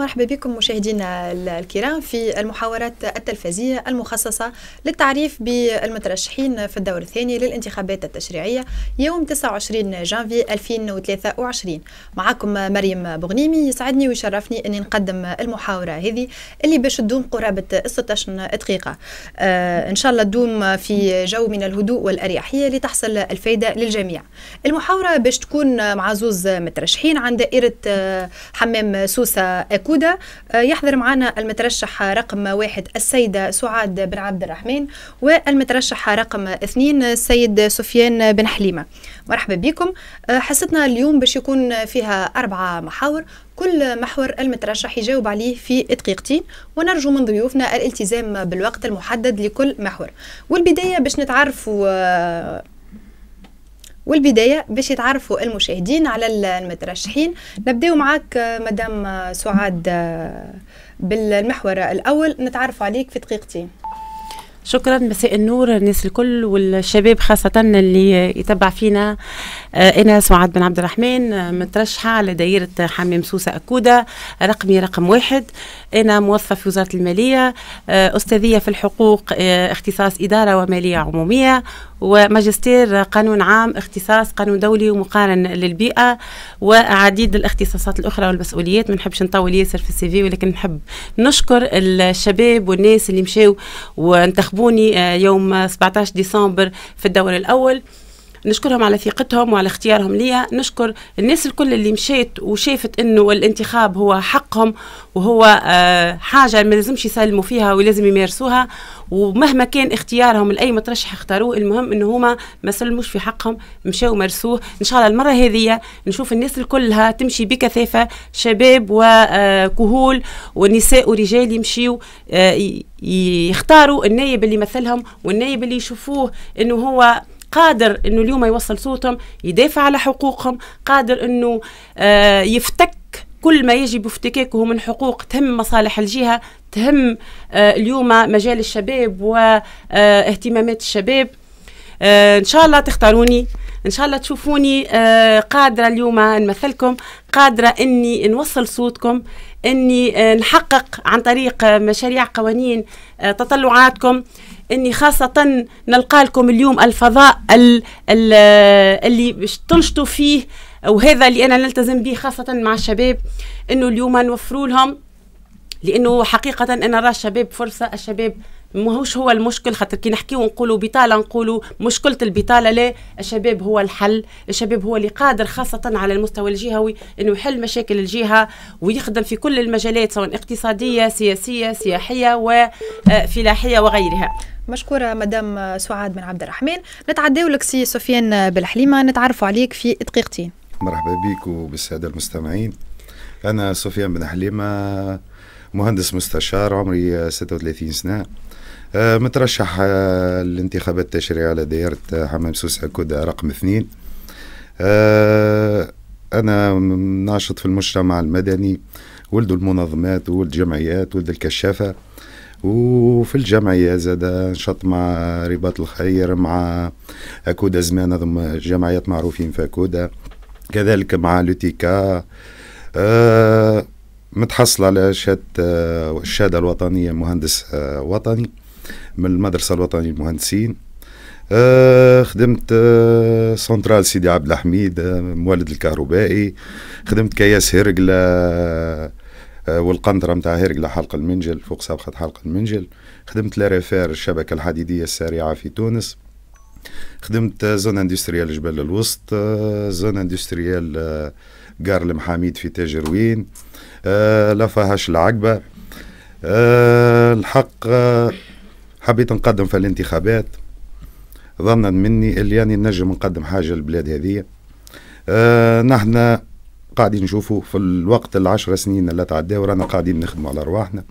ومرحبا بكم مشاهدينا الكرام في المحاورات التلفزية المخصصة للتعريف بالمترشحين في الدور الثاني للانتخابات التشريعية يوم 29 جانفي 2023 معكم مريم بغنيمي يسعدني ويشرفني أني نقدم المحاورة هذه اللي باش تدوم قرابة 16 دقيقة آه إن شاء الله تدوم في جو من الهدوء والأريحية لتحصل الفائدة للجميع المحاورة باش تكون مع زوز مترشحين عن دائرة آه، حمام سوسة أكو العقودة آه، يحضر معنا المترشح رقم واحد السيدة سعاد بن عبد الرحمن والمترشح رقم اثنين السيد سفيان بن حليمة مرحبا بكم آه، حصتنا اليوم باش يكون فيها أربعة محاور كل محور المترشح يجاوب عليه في دقيقتين ونرجو من ضيوفنا الالتزام بالوقت المحدد لكل محور والبداية باش نتعرفوا آه، والبدايه باش يتعرفوا المشاهدين على المترشحين نبداو معاك آه، مدام آه، سعاد آه، بالمحور الاول نتعرف عليك في دقيقتين شكرا مساء النور الناس الكل والشباب خاصة اللي يتبع فينا أنا سعاد بن عبد الرحمن مترشحة على دائرة حمام سوسة أكودة رقمي رقم واحد أنا موظفة في وزارة المالية أستاذية في الحقوق اختصاص إدارة ومالية عمومية وماجستير قانون عام اختصاص قانون دولي ومقارن للبيئة وعديد الاختصاصات الأخرى والمسؤوليات ما نحبش نطول ياسر في السي في ولكن نحب نشكر الشباب والناس اللي مشاو وانتخبوني آه، يوم 17 ديسمبر في الدور الأول نشكرهم على ثقتهم وعلى اختيارهم ليا نشكر الناس الكل اللي مشيت وشافت انه الانتخاب هو حقهم وهو آه، حاجه ما لازمش يسلموا فيها ولازم يمارسوها ومهما كان اختيارهم لاي مترشح اختاروه المهم انه هما ما سلموش في حقهم مشاو مارسوه ان شاء الله المره هذه نشوف الناس الكلها تمشي بكثافه شباب وكهول آه، ونساء ورجال يمشيوا آه، يختاروا النايب اللي يمثلهم والنايب اللي يشوفوه انه هو قادر انه اليوم يوصل صوتهم يدافع على حقوقهم قادر انه آه، يفتك كل ما يجب افتكاكه من حقوق تهم مصالح الجهه تهم آه اليوم مجال الشباب واهتمامات آه، الشباب آه ان شاء الله تختاروني ان شاء الله تشوفوني آه قادره اليوم نمثلكم قادره اني نوصل صوتكم اني آه نحقق عن طريق مشاريع قوانين آه، تطلعاتكم اني خاصه نلقى لكم اليوم الفضاء الـ الـ اللي باش تنشطوا فيه وهذا اللي انا نلتزم به خاصه مع الشباب انه اليوم نوفروا لهم لانه حقيقه انا راه الشباب فرصه الشباب ماهوش هو المشكل خاطر كي نحكيو ونقولوا بطاله نقولوا مشكله البطاله لا الشباب هو الحل الشباب هو اللي قادر خاصه على المستوى الجهوي انه يحل مشاكل الجهه ويخدم في كل المجالات سواء اقتصاديه سياسيه سياحيه وفلاحيه آه، وغيرها مشكوره مدام سعاد بن عبد الرحمن نتعداو لك سي سفيان بالحليمه نتعرفوا عليك في دقيقتين مرحبا بك وبالساده المستمعين انا سفيان بن حليمه مهندس مستشار عمري 36 سنه آه، مترشح الانتخابات آه، التشريعية على دائرة آه، حمام سوسة كودة رقم اثنين أنا ناشط في المجتمع المدني ولد المنظمات ولد جمعيات ولد الكشافة وفي الجمعية زاد نشط مع رباط الخير مع أكودا زمان هذوما جمعيات معروفين في أكودا كذلك مع لوتيكا متحصل على شهادة الشهادة الوطنية مهندس وطني من المدرسة الوطنية للمهندسين آه خدمت آه سنترال سيدي عبد الحميد آه الكهربائي خدمت كياس هرقلة آه، آه، والقنطرة متاع هرقلة حلق المنجل فوق سابقة حلق المنجل خدمت لاريفير الشبكة الحديدية السريعة في تونس خدمت آه، زون اندستريال جبل الوسط زون اندستريال قار المحاميد في تاجروين لافهاش العقبة الحق حبيت نقدم في الانتخابات ظنا مني اللي يعني نجم نقدم حاجه للبلاد هذه آه نحن قاعدين نشوفوا في الوقت العشر سنين اللي تعداو رانا قاعدين نخدموا على رواحنا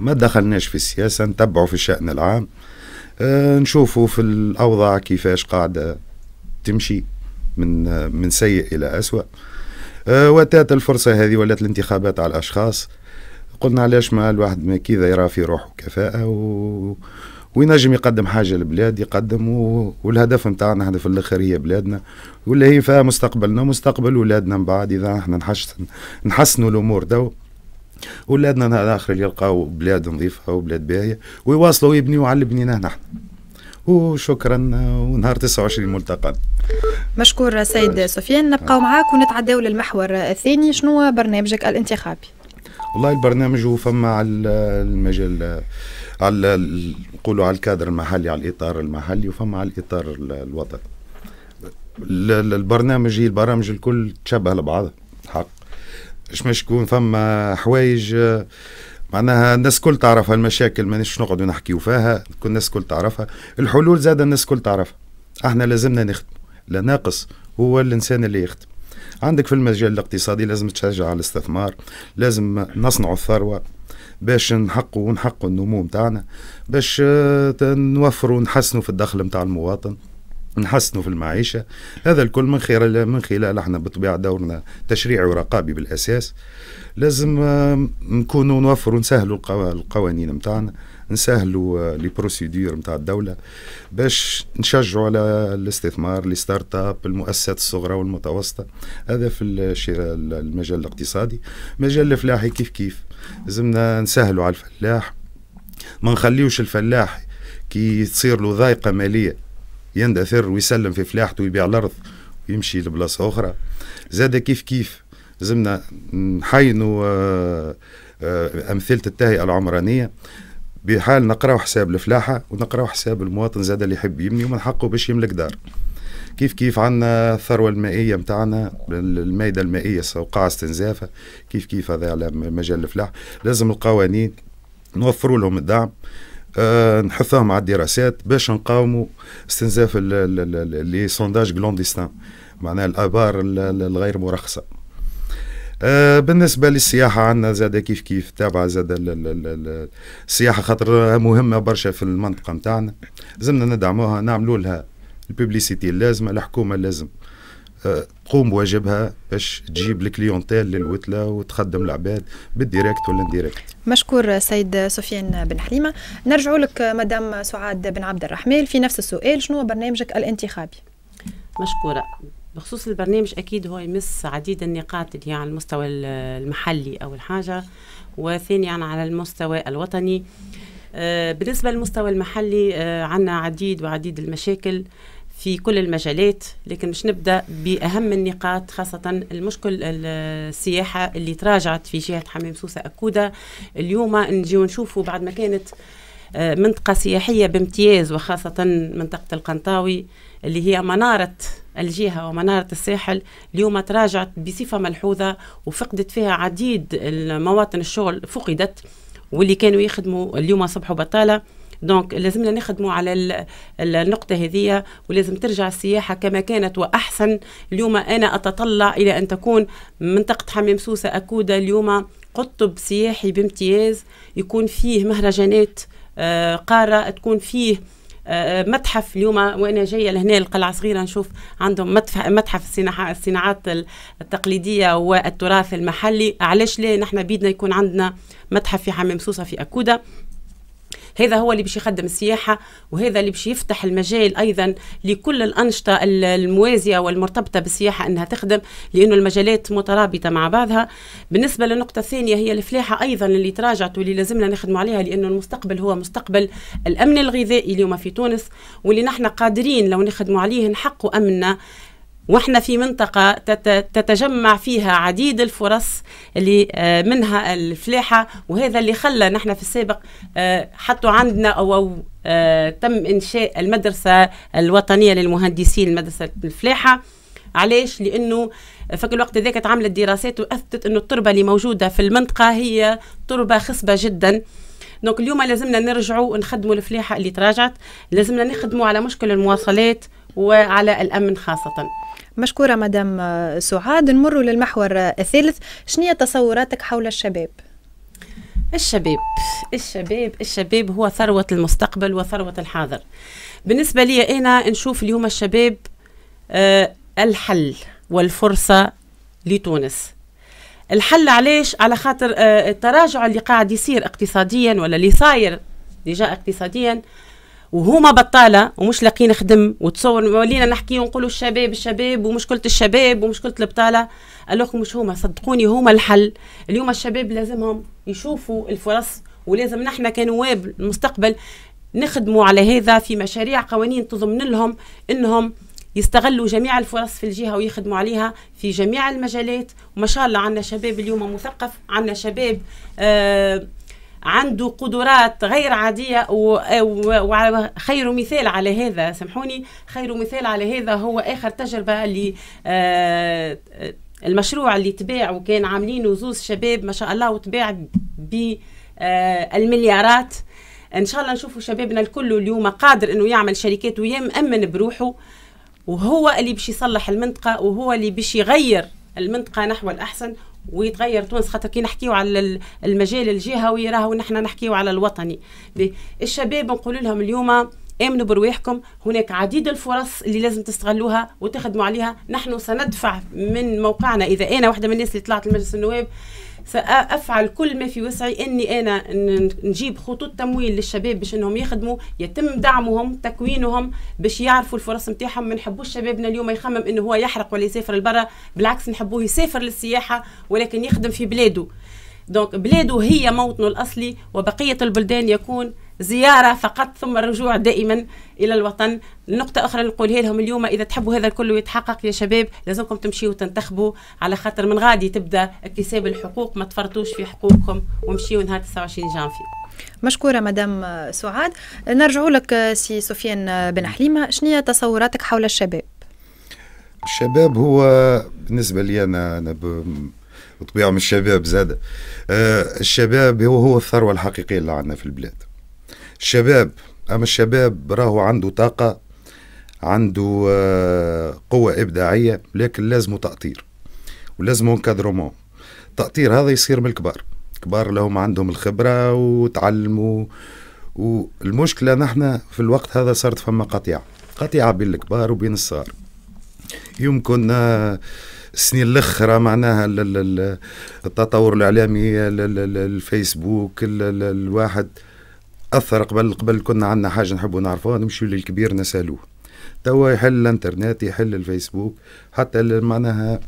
ما دخلناش في السياسه نتبعوا في الشان العام آه نشوفوا في الاوضاع كيفاش قاعده تمشي من من سيء الى اسوء آه وتات الفرصه هذه ولات الانتخابات على الاشخاص قلنا علاش ما الواحد ما كذا يرى في روحه كفاءه و... وينجم يقدم حاجه للبلاد يقدم و... والهدف نتاعنا احنا في الاخر هي بلادنا واللي هي فيها مستقبلنا ومستقبل ولادنا من بعد اذا احنا نحسن نحسنوا الامور تو ولادنا نهار الاخر يلقاو بلاد نظيفه وبلاد باهيه ويواصلوا ويبنيوا على اللي بنيناه نحن وشكرا ونهار 29 ملتقى مشكور سيد سفيان نبقاو معاك ونتعداو للمحور الثاني شنو برنامجك الانتخابي والله البرنامج هو فما على المجال على نقولوا على الكادر المحلي على الاطار المحلي وفما على الاطار الوطني البرنامج هي البرامج الكل تشبه لبعضها حق اش مش يكون فما حوايج معناها الناس كل تعرف المشاكل مانيش نقعدوا نحكيو فيها كل الناس كل تعرفها الحلول زاد الناس كل تعرفها احنا لازمنا نخدم لا ناقص هو الانسان اللي يخدم عندك في المجال الاقتصادي لازم تشجع على الاستثمار لازم نصنعوا الثروه باش نحقوا ونحقوا النمو متاعنا باش آه، نوفروا ونحسنوا في الدخل متاع المواطن نحسنوا في المعيشه هذا الكل من خلال من خلال احنا بطبيعه دورنا تشريعي ورقابي بالاساس لازم آه، نكونوا نوفروا ونسهلوا القوانين متاعنا نسهلوا آه, لي بروسيدور نتاع الدوله باش نشجعوا على الاستثمار لي ستارت اب المؤسسات الصغرى والمتوسطه هذا في الشراء المجال الاقتصادي مجال الفلاحي كيف كيف لازمنا نسهلوا على الفلاح ما نخليوش الفلاح كي تصير له ضائقه ماليه يندثر ويسلم في فلاحته ويبيع الارض ويمشي لبلاصه اخرى زاد كيف كيف لازمنا نحينوا آه, آه, امثله التهيئه العمرانيه بحال نقراو حساب الفلاحه ونقراو حساب المواطن زاد اللي يحب يبني ومن حقه باش يملك دار كيف كيف عندنا الثروه المائيه نتاعنا المائده المائيه وقع استنزافها كيف كيف هذا على مجال الفلاح لازم القوانين نوفروا لهم الدعم أه نحثهم على الدراسات باش نقاوموا استنزاف لي سونداج كلونديستان معناها الابار الغير مرخصه آه، بالنسبه للسياحه عندنا زاد كيف كيف تابعه زاد السياحه خاطر مهمه برشا في المنطقه نتاعنا لازمنا ندعموها نعملوا لها الببليسيتي اللازمه الحكومه لازم آه، تقوم بواجبها باش تجيب الكليونتيل للوتله وتخدم العباد بالديريكت ولا انديريكت. مشكور سيد سفيان بن حليمه، نرجع لك مدام سعاد بن عبد الرحمن في نفس السؤال شنو برنامجك الانتخابي؟ مشكوره. بخصوص البرنامج اكيد هو يمس عديد النقاط اللي يعني على المستوى المحلي اول حاجه وثانيا يعني على المستوى الوطني آه، بالنسبه للمستوى المحلي آه، عندنا عديد وعديد المشاكل في كل المجالات لكن مش نبدا باهم النقاط خاصه المشكل السياحه اللي تراجعت في جهه حمام سوسه اكوده اليوم نجيو نشوفوا بعد ما كانت آه، منطقة سياحية بامتياز وخاصة منطقة القنطاوي اللي هي منارة الجهة ومنارة الساحل اليوم تراجعت بصفة ملحوظة وفقدت فيها عديد المواطن الشغل فقدت واللي كانوا يخدموا اليوم صبحوا بطالة دونك لازمنا نخدموا على النقطة هذه ولازم ترجع السياحة كما كانت وأحسن اليوم أنا أتطلع إلى أن تكون منطقة حمام سوسة أكودة اليوم قطب سياحي بامتياز يكون فيه مهرجانات آه، قارة تكون فيه آه، آه، متحف اليوم آه، وانا جايه لهنا القلعه صغيره نشوف عندهم متحف متحف الصناعات التقليديه والتراث المحلي علاش ليه نحن بيدنا يكون عندنا متحف في حمام سوسه في اكوده هذا هو اللي باش يخدم السياحة وهذا اللي باش يفتح المجال أيضا لكل الأنشطة الموازية والمرتبطة بالسياحة أنها تخدم لأنه المجالات مترابطة مع بعضها بالنسبة للنقطة الثانية هي الفلاحة أيضا اللي تراجعت واللي لازمنا نخدموا عليها لأنه المستقبل هو مستقبل الأمن الغذائي اليوم في تونس واللي نحن قادرين لو نخدموا عليه نحقوا أمننا واحنا في منطقة تتجمع فيها عديد الفرص اللي آه، منها الفلاحة وهذا اللي خلى نحن في السابق آه، حطوا عندنا أو آه، تم إنشاء المدرسة الوطنية للمهندسين المدرسة الفلاحة علاش لانه فك الوقت ذاك اتعملت دراسات واثبتت انه التربه اللي موجوده في المنطقه هي تربه خصبه جدا دونك اليوم لازمنا نرجعوا ونخدموا الفلاحه اللي تراجعت لازمنا نخدموا على مشكل المواصلات وعلى الامن خاصه مشكورة مدام سعاد نمروا للمحور الثالث شنية تصوراتك حول الشباب؟ الشباب الشباب الشباب هو ثروة المستقبل وثروة الحاضر بالنسبة لي أنا نشوف اليوم الشباب أه الحل والفرصة لتونس الحل علاش على خاطر أه التراجع اللي قاعد يصير اقتصاديا ولا اللي صاير ديجا اقتصاديا وهما بطاله ومش لاقيين خدم وتصور ولينا نحكي ونقولوا الشباب الشباب ومشكله الشباب ومشكله البطاله الوغ مش هما صدقوني هما الحل اليوم الشباب لازمهم يشوفوا الفرص ولازم نحن كنواب المستقبل نخدموا على هذا في مشاريع قوانين تضمن لهم انهم يستغلوا جميع الفرص في الجهه ويخدموا عليها في جميع المجالات وما شاء الله عندنا شباب اليوم مثقف عندنا شباب آه عنده قدرات غير عادية وخير مثال على هذا سامحوني خير مثال على هذا هو آخر تجربة اللي آه المشروع اللي تباع وكان عاملينه زوز شباب ما شاء الله وتباع بالمليارات آه، ان شاء الله نشوفوا شبابنا الكل اليوم قادر انه يعمل شركات ويامن بروحه وهو اللي باش يصلح المنطقه وهو اللي باش يغير المنطقه نحو الاحسن ويتغير تونس خاطر كي نحكيو على المجال الجهوي راهو نحن نحكيو على الوطني الشباب نقول لهم اليوم امنوا برواحكم هناك عديد الفرص اللي لازم تستغلوها وتخدموا عليها نحن سندفع من موقعنا اذا انا واحده من الناس اللي طلعت المجلس النواب سافعل كل ما في وسعي اني انا نجيب خطوط تمويل للشباب باش انهم يخدموا يتم دعمهم تكوينهم باش يعرفوا الفرص نتاعهم ما نحبوش شبابنا اليوم يخمم انه هو يحرق ولا يسافر لبرا بالعكس نحبوه يسافر للسياحه ولكن يخدم في بلاده دونك بلاده هي موطنه الاصلي وبقيه البلدان يكون زياره فقط ثم الرجوع دائما الى الوطن نقطة أخرى نقولها لهم اليوم إذا تحبوا هذا الكل يتحقق يا شباب لازمكم تمشيوا وتنتخبوا على خاطر من غادي تبدأ اكتساب الحقوق ما تفرطوش في حقوقكم ومشيوا نهار 29 جانفي مشكوره مدام سعاد نرجع لك سي سفيان بن حليمه شنو تصوراتك حول الشباب الشباب هو بالنسبه لي انا انا بطبيعه من الشباب زاد آه، الشباب هو هو الثروه الحقيقيه اللي عندنا في البلاد الشباب اما الشباب راهو عنده طاقه عنده آه، قوه ابداعيه لكن لازمه تاطير ولازم انكادرومون التاطير هذا يصير من الكبار الكبار لهم عندهم الخبره وتعلموا والمشكله نحن في الوقت هذا صارت فما قطيعه قطيعه بين الكبار وبين الصغار يمكن آه، السنين الاخرى معناها التطور الاعلامي الفيسبوك الواحد اثر قبل قبل كنا عندنا حاجه نحبوا نعرفوها نمشيو للكبير نسالوه توا يحل الانترنت يحل الفيسبوك حتى معناها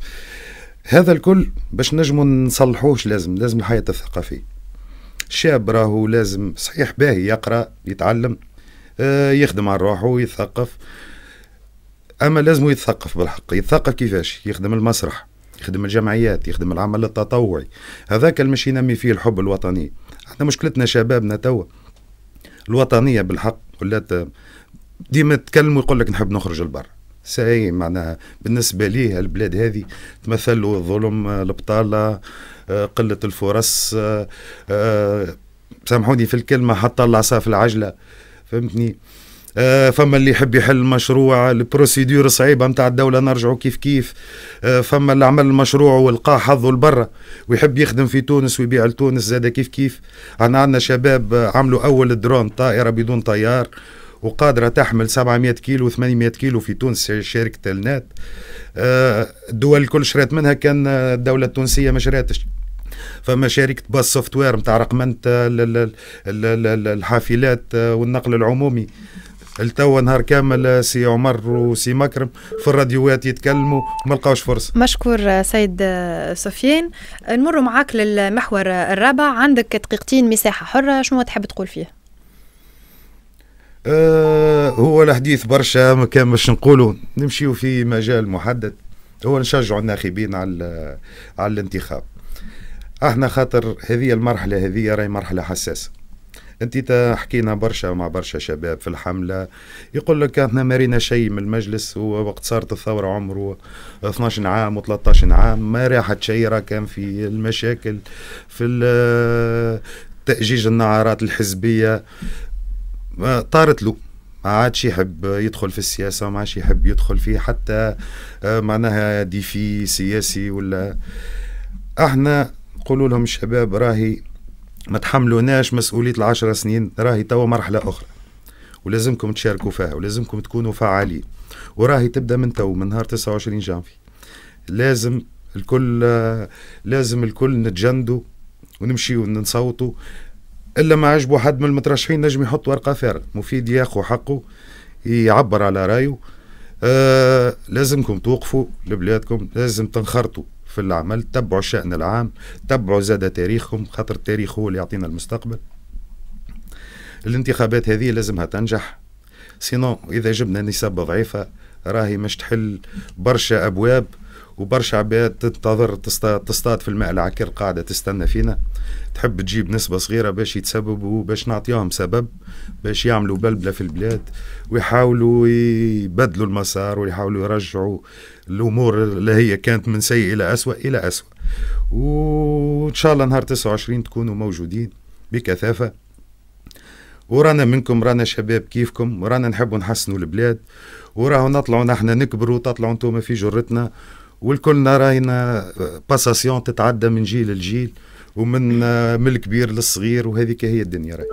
هذا الكل باش نجمو نصلحوش لازم لازم الحياة الثقافية الشاب راهو لازم صحيح باهي يقرأ يتعلم آه يخدم على روحه يثقف أما لازم يتثقف بالحق يتثقف كيفاش يخدم المسرح يخدم الجمعيات يخدم العمل التطوعي هذاك المشي ينمي فيه الحب الوطني احنا مشكلتنا شبابنا توا الوطنيه بالحق ولات ديما تكلم ويقول لك نحب نخرج لبرا ساي معناها بالنسبة ليه البلاد هذه تمثل الظلم آه، البطالة آه، قلة الفرص آه، سامحوني في الكلمة حتى العصا في العجلة فهمتني آه فما اللي يحب يحل مشروع البروسيدور صعيبة متاع الدولة نرجعوا كيف كيف آه فما اللي عمل مشروع ولقى حظه لبرا ويحب يخدم في تونس ويبيع لتونس زادة كيف كيف أنا عندنا شباب عملوا أول درون طائرة بدون طيار وقادرة تحمل 700 كيلو 800 كيلو في تونس شركة تلنات آه الدول الكل شريت منها كان الدولة التونسية ما شريتش فما شركة باس سوفت وير نتاع رقمنة الحافلات والنقل العمومي التوا نهار كامل آه، سي عمر وسي مكرم في الراديوات يتكلموا ما لقاوش فرصه مشكور آه، سيد آه، سفيان نمر معاك للمحور الرابع عندك دقيقتين مساحه حره شنو تحب تقول فيه آه هو الحديث برشا ما كان باش نقولوا نمشيو في مجال محدد هو نشجعوا الناخبين على على الانتخاب احنا خاطر هذه المرحله هذه راهي مرحله حساسه انت حكينا برشا مع برشا شباب في الحمله يقول لك احنا مارينا شيء من المجلس وقت صارت الثوره عمره 12 عام و13 عام ما راحت شيء راه كان في المشاكل في تأجيج النعرات الحزبيه طارت له ما عادش يحب يدخل في السياسة ما عادش يحب يدخل في حتى آه، معناها ديفي سياسي ولا احنا قولوا لهم الشباب راهي ما تحملوناش مسؤولية العشر سنين راهي توا مرحلة أخرى ولازمكم تشاركوا فيها ولازمكم تكونوا فعالين وراهي تبدا من تو من نهار 29 جانفي لازم الكل لازم الكل نتجندوا ونمشيو ونصوتوا الا ما عجبوا حد من المترشحين نجم يحط ورقه فارغه مفيد ياخو حقه يعبر على رايه آه لازمكم توقفوا لبلادكم لازم تنخرطوا في العمل تبعوا الشأن العام تبعوا زاد تاريخهم خاطر التاريخ هو اللي يعطينا المستقبل الانتخابات هذه لازمها تنجح سينو إذا جبنا نسب ضعيفة راهي مش تحل برشا أبواب وبرشا عباد تنتظر تصطاد, تصطاد في الماء العكر قاعدة تستنى فينا تحب تجيب نسبة صغيرة باش يتسببوا باش نعطيهم سبب باش يعملوا بلبلة في البلاد ويحاولوا يبدلوا المسار ويحاولوا يرجعوا الأمور اللي هي كانت من سيء إلى أسوأ إلى أسوأ وإن شاء الله نهار 29 تكونوا موجودين بكثافة ورانا منكم رانا شباب كيفكم ورانا نحبوا نحسنوا البلاد وراهو نطلعوا نحن نكبروا تطلعوا انتم في جرتنا والكلنا راينا آه، باساسيون تتعدى من جيل لجيل ومن آه، من الكبير للصغير وهذيك هي الدنيا راي.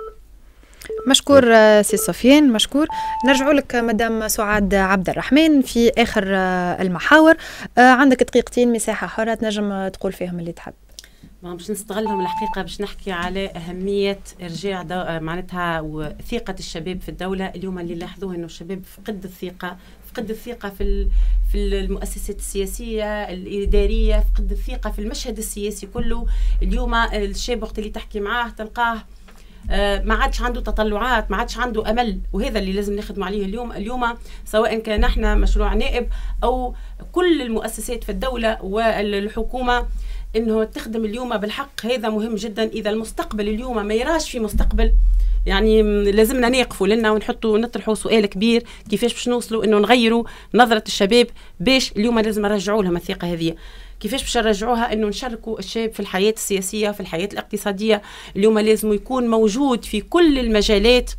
مشكور آه، سي سفيان مشكور نرجع لك مدام سعاد عبد الرحمن في اخر المحاور عندك دقيقتين مساحه حره تنجم تقول فيهم اللي تحب ما باش نستغلهم الحقيقه باش نحكي على اهميه ارجاع معناتها وثقه الشباب في الدوله اليوم اللي لاحظوه انه الشباب فقد الثقه فقد الثقه في في المؤسسات السياسيه الاداريه فقد الثقه في المشهد السياسي كله اليوم الشاب وقت اللي تحكي معاه تلقاه آه، ما عادش عنده تطلعات ما عادش عنده امل وهذا اللي لازم نخدم عليه اليوم اليوم سواء كان نحن مشروع نائب او كل المؤسسات في الدوله والحكومه انه تخدم اليوم بالحق هذا مهم جدا اذا المستقبل اليوم ما يراش في مستقبل يعني لازمنا نقفوا لنا ونحطوا نطرحوا سؤال كبير كيفاش باش نوصلوا انه نغيروا نظره الشباب باش اليوم لازم نرجعوا لهم الثقه هذه كيفاش باش نرجعوها انه نشاركوا الشاب في الحياه السياسيه في الحياه الاقتصاديه اليوم لازم يكون موجود في كل المجالات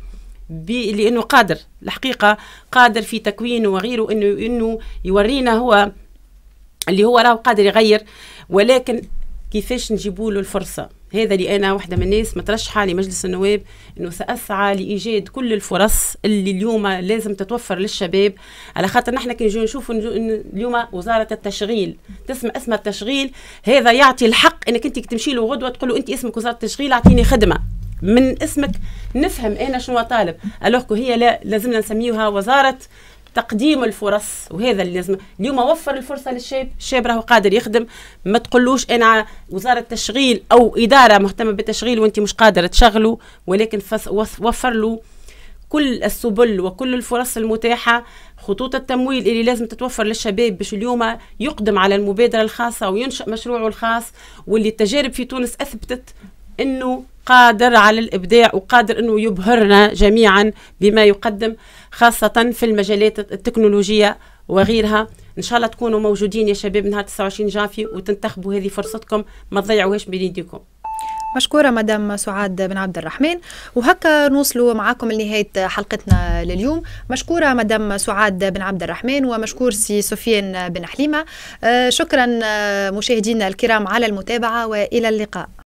لانه قادر الحقيقه قادر في تكوينه وغيره انه انه يورينا هو اللي هو راهو قادر يغير ولكن كيفاش نجيبوا له الفرصه هذا اللي انا واحده من الناس مترشحه لمجلس النواب انه ساسعى لايجاد كل الفرص اللي اليوم لازم تتوفر للشباب على خاطر نحن كي نجي نشوف اليوم وزاره التشغيل تسمع اسم التشغيل هذا يعطي الحق انك انت تمشي له غدوه تقول له انت اسمك وزاره التشغيل اعطيني خدمه من اسمك نفهم انا شنو طالب الوغ هي لا لازمنا نسميوها وزاره تقديم الفرص وهذا اللي لازم اليوم وفر الفرصه للشاب الشاب راهو قادر يخدم ما تقولوش انا وزاره التشغيل او اداره مهتمه بالتشغيل وانت مش قادره تشغله ولكن وفر له كل السبل وكل الفرص المتاحه خطوط التمويل اللي لازم تتوفر للشباب باش اليوم يقدم على المبادره الخاصه وينشا مشروعه الخاص واللي التجارب في تونس اثبتت انه قادر على الابداع وقادر انه يبهرنا جميعا بما يقدم خاصه في المجالات التكنولوجيه وغيرها ان شاء الله تكونوا موجودين يا شباب نهار 29 جانفي وتنتخبوا هذه فرصتكم ما تضيعوهاش بين يديكم مشكوره مدام سعاد بن عبد الرحمن وهكا نوصلوا معاكم لنهايه حلقتنا لليوم مشكوره مدام سعاد بن عبد الرحمن ومشكور سي سفيان بن حليمه آه، شكرا آه، مشاهدينا الكرام على المتابعه والى اللقاء